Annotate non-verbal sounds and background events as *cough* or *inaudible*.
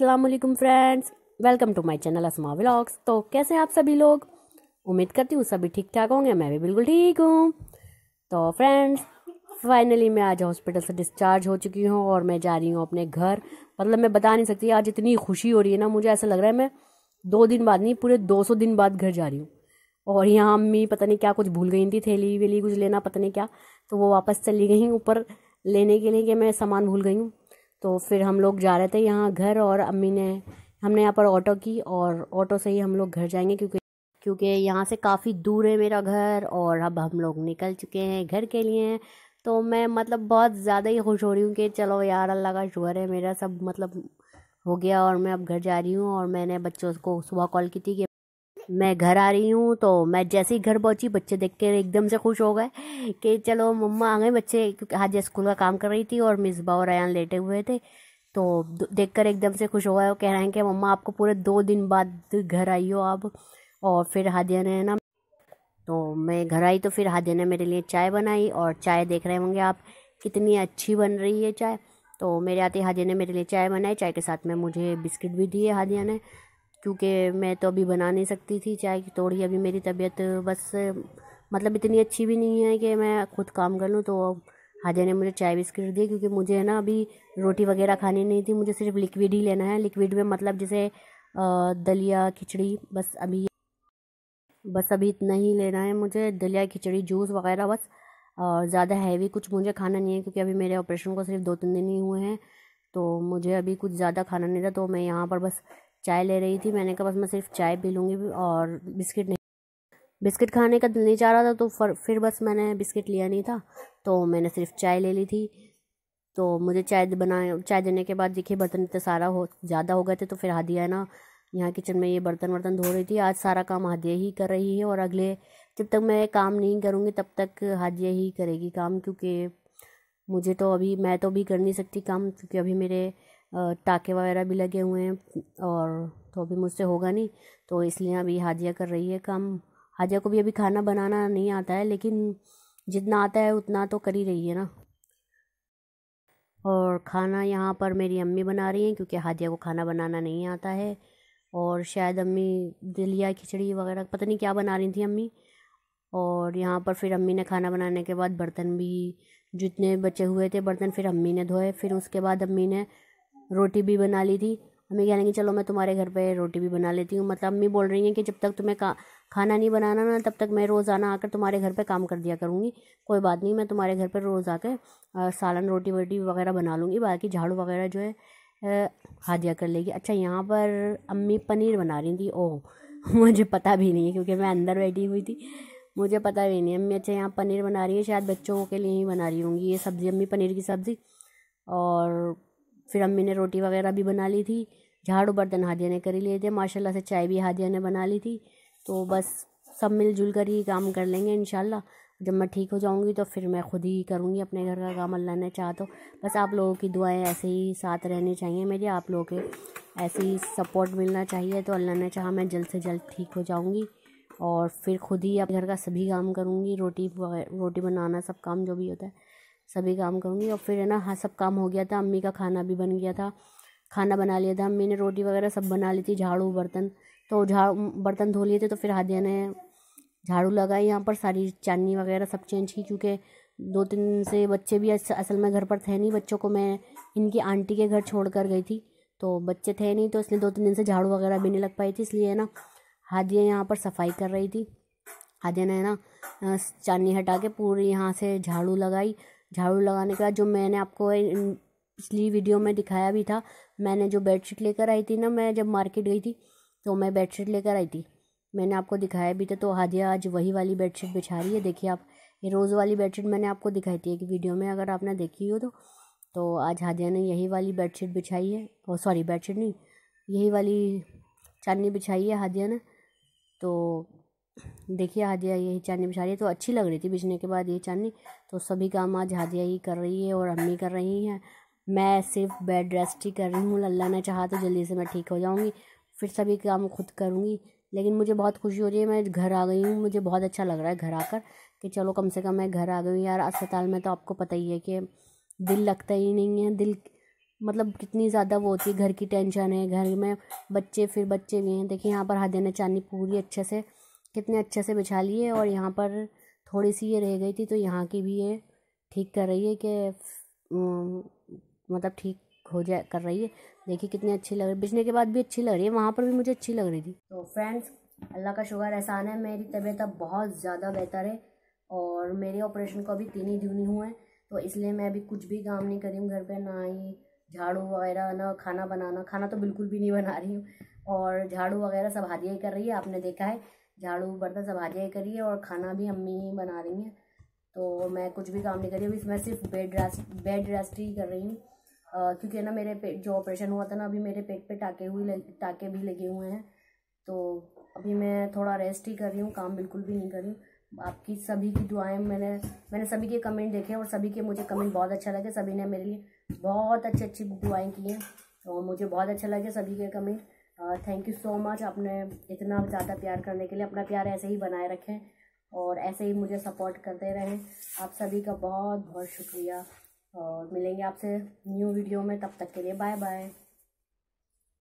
अल्लाम friends welcome to my channel Asma blogs तो कैसे हैं आप सभी लोग उम्मीद करती हूँ सभी ठीक ठाक होंगे मैं भी बिल्कुल ठीक हूँ तो फ्रेंड्स फाइनली मैं आज हॉस्पिटल से डिस्चार्ज हो चुकी हूँ और मैं जा रही हूँ अपने घर मतलब मैं बता नहीं सकती आज इतनी खुशी हो रही है ना मुझे ऐसा लग रहा है मैं दो दिन बाद नहीं पूरे दो सौ दिन बाद घर जा रही हूँ और यहाँ अम्मी पता नहीं क्या कुछ भूल गई थी थैली वेली कुछ लेना पता नहीं क्या तो वो वापस चली गई ऊपर लेने के लिए कि मैं सामान भूल गई हूँ तो फिर हम लोग जा रहे थे यहाँ घर और अम्मी ने हमने यहाँ पर ऑटो की और ऑटो से ही हम लोग घर जाएंगे क्योंकि क्योंकि यहाँ से काफ़ी दूर है मेरा घर और अब हम लोग निकल चुके हैं घर के लिए तो मैं मतलब बहुत ज़्यादा ही खुश हो रही हूँ कि चलो यार अल्लाह का शुगर है मेरा सब मतलब हो गया और मैं अब घर जा रही हूँ और मैंने बच्चों को सुबह कॉल की थी कि मैं घर आ रही हूँ तो मैं जैसे ही घर पहुँची बच्चे देख के एकदम से खुश हो गए कि चलो मम्मा आ गए बच्चे क्योंकि हाजिया स्कूल का काम कर रही थी और मिस और रयान लेटे हुए थे तो देख कर एकदम से खुश हो गए और कह रहे हैं कि मम्मा आपको पूरे दो दिन बाद घर आई हो आप और फिर हादिया ने ना तो मैं घर आई तो फिर हादिया ने मेरे लिए चाय बनाई और चाय देख रहे होंगे आप कितनी अच्छी बन रही है चाय तो मेरे आते हाजिया ने मेरे लिए चाय बनाई चाय के साथ में मुझे बिस्किट भी दिए हादिया ने क्योंकि मैं तो अभी बना नहीं सकती थी चाय की थोड़ी अभी मेरी तबीयत बस मतलब इतनी अच्छी भी नहीं है कि मैं खुद काम कर लूँ तो हाजिया ने मुझे चाय बिस्किट दी क्योंकि मुझे है ना अभी रोटी वगैरह खानी नहीं थी मुझे सिर्फ लिक्विड ही लेना है लिक्विड में मतलब जैसे दलिया खिचड़ी बस अभी बस अभी इतना ही लेना है मुझे दलिया खिचड़ी जूस वगैरह बस और ज़्यादा हैवी कुछ मुझे खाना नहीं है क्योंकि अभी मेरे ऑपरेशन को सिर्फ दो तीन दिन ही हुए हैं तो मुझे अभी कुछ ज़्यादा खाना नहीं था तो मैं यहाँ पर बस चाय ले रही थी मैंने कहा बस मैं सिर्फ चाय पी लूँगी और बिस्किट नहीं बिस्किट खाने का दिल नहीं चाह रहा था तो फर, फिर बस मैंने बिस्किट लिया नहीं था तो मैंने सिर्फ चाय ले ली थी तो मुझे चाय बनाए चाय देने के बाद देखिए बर्तन इतने सारा हो ज़्यादा हो गए थे तो फिर हादिया ना यहाँ किचन में ये बर्तन वर्तन धो रही थी आज सारा काम हादिया ही कर रही है और अगले जब तक मैं काम नहीं करूँगी तब तक हादिया ही करेगी काम क्योंकि मुझे तो अभी मैं तो अभी कर नहीं सकती काम क्योंकि अभी मेरे टाके वगैरह भी लगे हुए हैं और तो अभी मुझसे होगा नहीं तो इसलिए अभी हाजिया कर रही है काम हाजिया को भी अभी खाना बनाना नहीं आता है लेकिन जितना आता है उतना तो कर ही रही है ना और खाना यहाँ पर मेरी अम्मी बना रही हैं क्योंकि हाजिया को खाना बनाना नहीं आता है और शायद अम्मी दलिया खिचड़ी वगैरह पता नहीं क्या बना रही थी अम्मी और यहाँ पर फिर अम्मी ने खाना बनाने के बाद बर्तन भी जितने बचे हुए थे बर्तन फिर अम्मी ने धोए फिर उसके बाद अम्मी ने रोटी भी बना ली थी अम्मी कह रही चलो मैं तुम्हारे घर पे रोटी भी बना लेती हूँ मतलब अम्मी बोल रही हैं कि जब तक तुम्हें का खाना नहीं बनाना ना तब तक मैं रोज़ाना आकर तुम्हारे घर पे काम कर दिया करूँगी कोई बात नहीं मैं तुम्हारे घर पर रोज़ आकर सालन रोटी वोटी वगैरह बना लूँगी बाकी झाड़ू वगैरह जो है खा दिया कर लेगी अच्छा यहाँ पर अम्मी पनीर बना रही थी ओह *laughs* मुझे पता भी नहीं है क्योंकि मैं अंदर बैठी हुई थी मुझे पता भी नहीं अम्मी अच्छा यहाँ पनीर बना रही है शायद बच्चों के लिए ही बना रही होंगी ये सब्ज़ी अम्मी पनीर की सब्ज़ी और फिर अम्मी ने रोटी वगैरह भी बना ली थी झाड़ू बर्तन हादिया ने कर ही लिए थे माशाल्लाह से चाय भी हादिया ने बना ली थी तो बस सब मिलजुल कर ही काम कर लेंगे इन जब मैं ठीक हो जाऊंगी तो फिर मैं खुद ही करूंगी अपने घर का काम अल्लाह ने चाह तो बस आप लोगों की दुआएं ऐसे ही साथ रहनी चाहिए मेरी आप लोगों के ऐसे ही सपोर्ट मिलना चाहिए तो अल्लाह ने चाह मैं जल्द से जल्द ठीक हो जाऊंगी और फिर खुद ही अपने घर का सभी काम करूंगी रोटी रोटी बनाना सब काम जो भी होता है सभी काम करूँगी और फिर है ना हाँ सब काम हो गया था अम्मी का खाना भी बन गया था खाना बना लिया था अम्मी ने रोटी वगैरह सब बना ली थी झाड़ू बर्तन तो झाड़ू बर्तन धो लिए थे तो फिर हादिया ने झाड़ू लगाई यहाँ पर सारी चांदनी वगैरह सब चेंज की क्योंकि दो तीन से बच्चे भी असल में घर पर थे नहीं बच्चों को मैं इनकी आंटी के घर छोड़ कर गई थी तो बच्चे थे नहीं तो इसलिए दो तीन दिन से झाड़ू वगैरह भी नहीं लग पाई थी इसलिए ना हादिया यहाँ पर सफाई कर रही थी हादिया ने ना चांदनी हटा के पूरी यहाँ से झाड़ू लगाई झाड़ू लगाने का जो मैंने आपको पिछली वीडियो में दिखाया भी था मैंने जो बेडशीट लेकर आई थी ना मैं जब मार्केट गई थी तो मैं बेडशीट लेकर आई थी मैंने आपको दिखाया भी था तो हादिया आज वही वाली बेडशीट बिछा रही है देखिए आप ये रोज़ वाली बेडशीट मैंने आपको दिखाई थी एक वीडियो में अगर आपने देखी हो तो तो आज हादिया ने यही वाली बेडशीट बिछाई है और सॉरी बेडशीट नहीं यही वाली चांदनी बिछाई है हादिया ने तो देखिए हादिया यही चाँदनी बिछा रही है तो अच्छी लग रही थी बिछने के बाद ये चाँदनी तो सभी काम आज हादिया ही कर रही है और अम्मी कर रही हैं मैं सिर्फ बेड रेस्ट ही कर रही हूँ अल्लाह ने चाहा तो जल्दी से मैं ठीक हो जाऊँगी फिर सभी काम खुद करूँगी लेकिन मुझे बहुत खुशी हो रही है मैं घर आ गई हूँ मुझे बहुत अच्छा लग रहा है घर आकर कि चलो कम से कम मैं घर आ गई हूँ यार अस्पताल में तो आपको पता ही है कि दिल लगता ही नहीं है दिल मतलब कितनी ज़्यादा वो होती है घर की टेंशन है घर में बच्चे फिर बच्चे भी हैं देखिए यहाँ पर हादिया ने चाँदनी पूरी अच्छे से कितने अच्छे से बिछा लिए और यहाँ पर थोड़ी सी ये रह गई थी तो यहाँ की भी ये ठीक कर रही है कि मतलब ठीक हो जाए कर रही है देखिए कितनी अच्छी लग रही है बिछने के बाद भी अच्छी लग रही है वहाँ पर भी मुझे अच्छी लग रही थी तो फ्रेंड्स अल्लाह का शुगर एहसान है मेरी तबीयत अब बहुत ज़्यादा बेहतर है और मेरे ऑपरेशन को अभी तीन ही दिन ही हुए हैं तो इसलिए मैं अभी कुछ भी काम नहीं करी हूँ घर पर ना ही झाड़ू वगैरह ना खाना बनाना खाना तो बिल्कुल भी नहीं बना रही हूँ और झाड़ू वगैरह सब हादिया ही कर रही है आपने देखा है झाड़ू बर्तन सब हाजिया करिए और खाना भी अम्मी ही बना रही हैं तो मैं कुछ भी काम नहीं कर रही अभी मैं सिर्फ बेड रेस्ट बेड रेस्ट ही कर रही हूँ क्योंकि ना मेरे पेट जो ऑपरेशन हुआ था ना अभी मेरे पेट पे टाके हुई टाके भी लगे हुए हैं तो अभी मैं थोड़ा रेस्ट ही कर रही हूँ काम बिल्कुल भी नहीं कर रही हूँ आपकी सभी की दुआएं मैंने मैंने सभी के कमेंट देखे और सभी के मुझे कमेंट बहुत अच्छा लगे सभी ने मेरे लिए बहुत अच्छी अच्छी दुआएँ की हैं और मुझे बहुत अच्छा लगे सभी के comment thank you so much आपने इतना ज़्यादा प्यार करने के लिए अपना प्यार ऐसे ही बनाए रखें और ऐसे ही मुझे सपोर्ट करते रहें आप सभी का बहुत बहुत शुक्रिया और मिलेंगे आपसे न्यू वीडियो में तब तक के लिए बाय बाय